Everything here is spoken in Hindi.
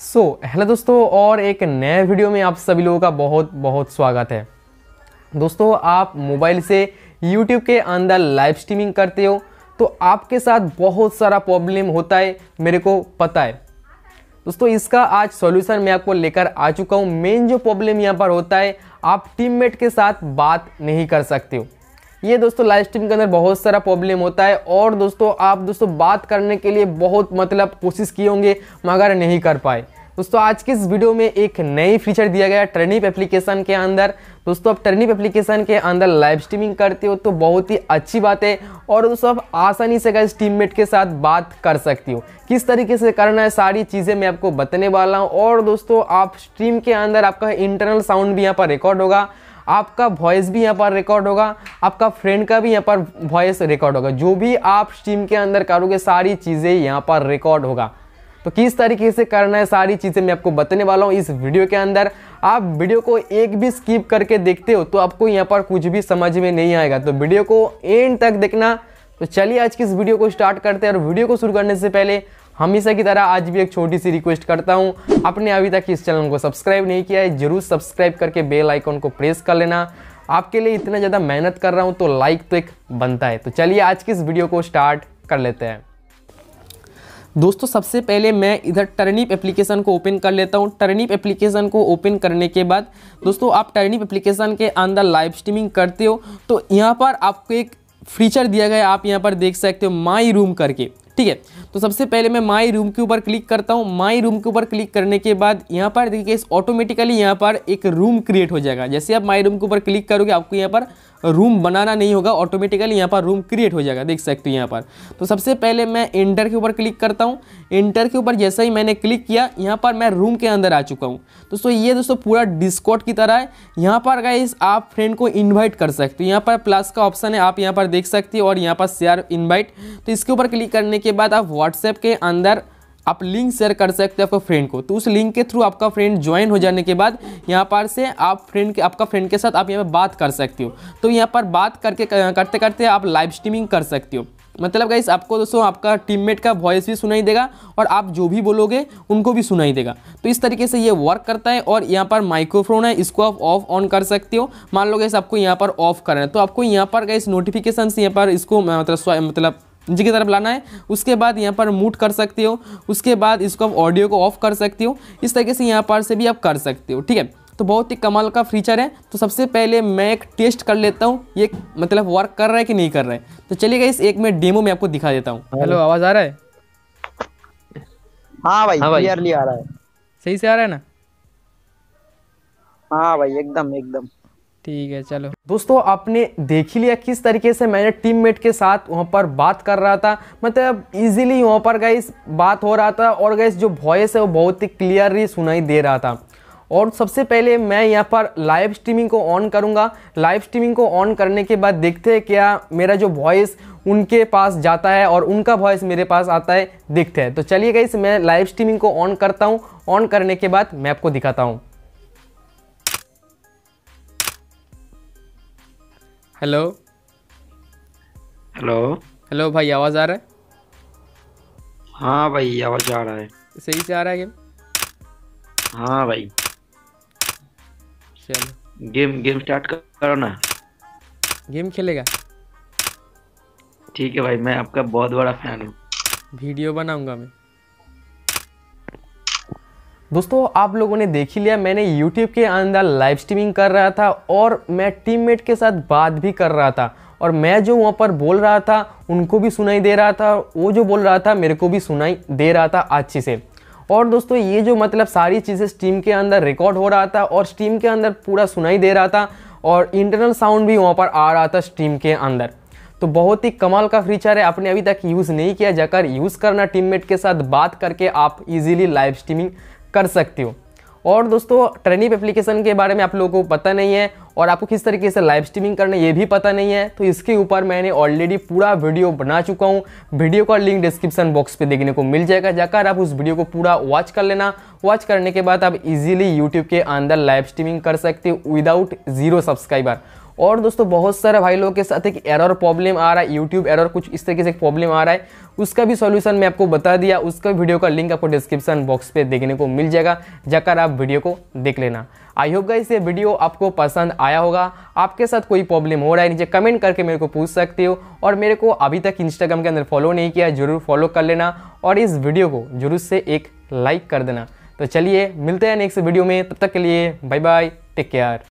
सो so, हेलो दोस्तों और एक नए वीडियो में आप सभी लोगों का बहुत बहुत स्वागत है दोस्तों आप मोबाइल से यूट्यूब के अंदर लाइव स्ट्रीमिंग करते हो तो आपके साथ बहुत सारा प्रॉब्लम होता है मेरे को पता है दोस्तों इसका आज सॉल्यूशन मैं आपको लेकर आ चुका हूँ मेन जो प्रॉब्लम यहाँ पर होता है आप टीममेट के साथ बात नहीं कर सकते हो ये दोस्तों लाइव स्ट्रीम के अंदर बहुत सारा प्रॉब्लम होता है और दोस्तों आप दोस्तों बात करने के लिए बहुत मतलब कोशिश किए होंगे मगर नहीं कर पाए दोस्तों आज के इस वीडियो में एक नई फीचर दिया गया टर्निप एप्लीकेशन के अंदर दोस्तों आप टर्निप एप्लीकेशन के अंदर लाइव स्ट्रीमिंग करते हो तो बहुत ही अच्छी बात है और दोस्तों आप आसानी से अगर टीममेट के साथ बात कर सकती हो किस तरीके से करना है सारी चीज़ें मैं आपको बताने वाला हूँ और दोस्तों आप स्ट्रीम के अंदर आपका इंटरनल साउंड भी यहाँ पर रिकॉर्ड होगा आपका वॉइस भी यहाँ पर रिकॉर्ड होगा आपका फ्रेंड का भी यहाँ पर वॉइस रिकॉर्ड होगा जो भी आप स्टीम के अंदर करोगे सारी चीज़ें यहाँ पर रिकॉर्ड होगा तो किस तरीके से करना है सारी चीज़ें मैं आपको बताने वाला हूँ इस वीडियो के अंदर आप वीडियो को एक भी स्किप करके देखते हो तो आपको यहाँ पर कुछ भी समझ में नहीं आएगा तो वीडियो को एंड तक देखना तो चलिए आज की इस वीडियो को स्टार्ट करते हैं और वीडियो को शुरू करने से पहले हमेशा की तरह आज भी एक छोटी सी रिक्वेस्ट करता हूँ आपने अभी तक इस चैनल को सब्सक्राइब नहीं किया है जरूर सब्सक्राइब करके बेल आइकॉन को प्रेस कर लेना आपके लिए इतना ज़्यादा मेहनत कर रहा हूँ तो लाइक तो एक बनता है तो चलिए आज की इस वीडियो को स्टार्ट कर लेते हैं दोस्तों सबसे पहले मैं इधर टर्निप एप्लीकेशन को ओपन कर लेता हूँ टर्निप एप्लीकेशन को ओपन करने के बाद दोस्तों आप टर्निप एप्लीकेशन के अंदर लाइव स्ट्रीमिंग करते हो तो यहाँ पर आपको एक फीचर दिया गया आप यहाँ पर देख सकते हो माई रूम करके ठीक है तो सबसे पहले मैं माई रूम के ऊपर क्लिक करता हूँ माई रूम के ऊपर क्लिक करने के बाद यहाँ पर देखिए ऑटोमेटिकली यहाँ पर एक रूम क्रिएट हो जाएगा जैसे आप माई रूम के ऊपर क्लिक करोगे आपको यहाँ पर रूम बनाना नहीं होगा ऑटोमेटिकली यहाँ पर रूम क्रिएट हो जाएगा देख सकते हो यहाँ पर तो सबसे पहले मैं इंटर के ऊपर क्लिक करता हूँ इंटर के ऊपर जैसे ही मैंने क्लिक किया यहाँ पर मैं रूम के अंदर आ चुका हूँ दोस्तों ये दोस्तों पूरा डिस्कॉट की तरह है यहाँ पर गाइस आप फ्रेंड को इन्वाइट कर सकते हो यहाँ पर प्लस का ऑप्शन है आप यहाँ पर देख सकते हो और यहाँ पर शेयर इन्वाइट तो इसके ऊपर क्लिक करने के बाद आप व्हाट्सएप के अंदर आप लिंक शेयर कर सकते हो आपका फ्रेंड को तो उस लिंक के थ्रू आपका फ्रेंड ज्वाइन हो जाने के बाद यहाँ पर से आप फ्रेंड के आपका फ्रेंड के साथ आप यहाँ पर बात कर सकते हो तो यहाँ पर बात करके करते करते आप लाइव स्ट्रीमिंग कर सकते हो मतलब गाइस आपको दोस्तों आपका टीममेट का वॉइस भी सुनाई देगा और आप जो भी बोलोगे उनको भी सुनाई देगा तो इस तरीके से ये वर्क करता है और यहाँ पर माइक्रोफोन है इसको आप ऑफ ऑन कर सकते हो मान लो गाइस आपको यहाँ पर ऑफ करना है तो आपको यहाँ पर गाइस नोटिफिकेशन यहाँ पर इसको मतलब मतलब नीचे की तरफ लाना है उसके बाद यहाँ पर मूट कर सकते हो उसके बाद इसको आप ऑडियो को ऑफ कर सकते हो इस तरीके से यहाँ पर से भी आप कर सकते हो ठीक है तो बहुत ही कमाल का फीचर है तो सबसे पहले मैं एक टेस्ट कर लेता हूँ ये मतलब वर्क कर रहा है कि नहीं कर रहा है तो चलिए इस एक मैं डेमो में आपको दिखा देता हूँ हेलो आवाज आ रहा है हाँ भाई क्लियरली हाँ आ रहा है सही से आ रहा है ना हाँ भाई एकदम एकदम ठीक है चलो दोस्तों आपने देख ही लिया किस तरीके से मैंने टीममेट के साथ वहाँ पर बात कर रहा था मतलब इजीली वहाँ पर गई बात हो रहा था और गाइस जो वॉइस है वो बहुत ही क्लियरली सुनाई दे रहा था और सबसे पहले मैं यहाँ पर लाइव स्ट्रीमिंग को ऑन करूँगा लाइव स्ट्रीमिंग को ऑन करने के बाद देखते हैं क्या मेरा जो वॉइस उनके पास जाता है और उनका वॉइस मेरे पास आता है देखते हैं तो चलिए गई मैं लाइव स्ट्रीमिंग को ऑन करता हूँ ऑन करने के बाद मैं आपको दिखाता हूँ हेलो हेलो हेलो भाई आवाज़ आ रहा है हाँ भाई आवाज़ आ रहा है सही से आ रहा है गेम हाँ भाई चलो गेम गेम स्टार्ट करो ना गेम खेलेगा ठीक है भाई मैं आपका बहुत बड़ा फैन हूँ वीडियो बनाऊंगा मैं दोस्तों आप लोगों ने देख ही लिया मैंने यूट्यूब के अंदर लाइव स्ट्रीमिंग कर रहा था और मैं टीममेट के साथ बात भी कर रहा था और मैं जो वहाँ पर बोल रहा था उनको भी सुनाई दे रहा था वो जो बोल रहा था मेरे को भी सुनाई दे रहा था अच्छे से और दोस्तों ये जो मतलब सारी चीज़ें स्टीम के अंदर रिकॉर्ड हो रहा था और स्टीम के अंदर पूरा सुनाई दे रहा था और इंटरनल साउंड भी वहाँ पर आ रहा था स्टीम के अंदर तो बहुत ही कमाल का फीचर है आपने अभी तक यूज़ नहीं किया जाकर यूज़ करना टीममेट के साथ बात करके आप इजीली लाइव स्ट्रीमिंग कर सकती हो और दोस्तों ट्रेनिप एप्लीकेशन के बारे में आप लोगों को पता नहीं है और आपको किस तरीके से लाइव स्ट्रीमिंग करना ये भी पता नहीं है तो इसके ऊपर मैंने ऑलरेडी पूरा वीडियो बना चुका हूँ वीडियो का लिंक डिस्क्रिप्शन बॉक्स पे देखने को मिल जाएगा जाकर आप उस वीडियो को पूरा वॉच कर लेना वॉच करने के बाद आप इजीली यूट्यूब के अंदर लाइव स्ट्रीमिंग कर सकते हो विदाउट जीरो सब्सक्राइबर और दोस्तों बहुत सारे भाई लोगों के साथ एक एरर प्रॉब्लम आ रहा है यूट्यूब एरर कुछ इस तरीके से एक प्रॉब्लम आ रहा है उसका भी सॉल्यूशन मैं आपको बता दिया उसका वीडियो का लिंक आपको डिस्क्रिप्शन बॉक्स पे देखने को मिल जाएगा जाकर आप वीडियो को देख लेना आई होप गाइस ये वीडियो आपको पसंद आया होगा आपके साथ कोई प्रॉब्लम हो रहा है नीचे कमेंट करके मेरे को पूछ सकते हो और मेरे को अभी तक इंस्टाग्राम के अंदर फॉलो नहीं किया जरूर फॉलो कर लेना और इस वीडियो को जरूर से एक लाइक कर देना तो चलिए मिलते हैं नेक्स्ट वीडियो में तब तक के लिए बाय बाय टेक केयर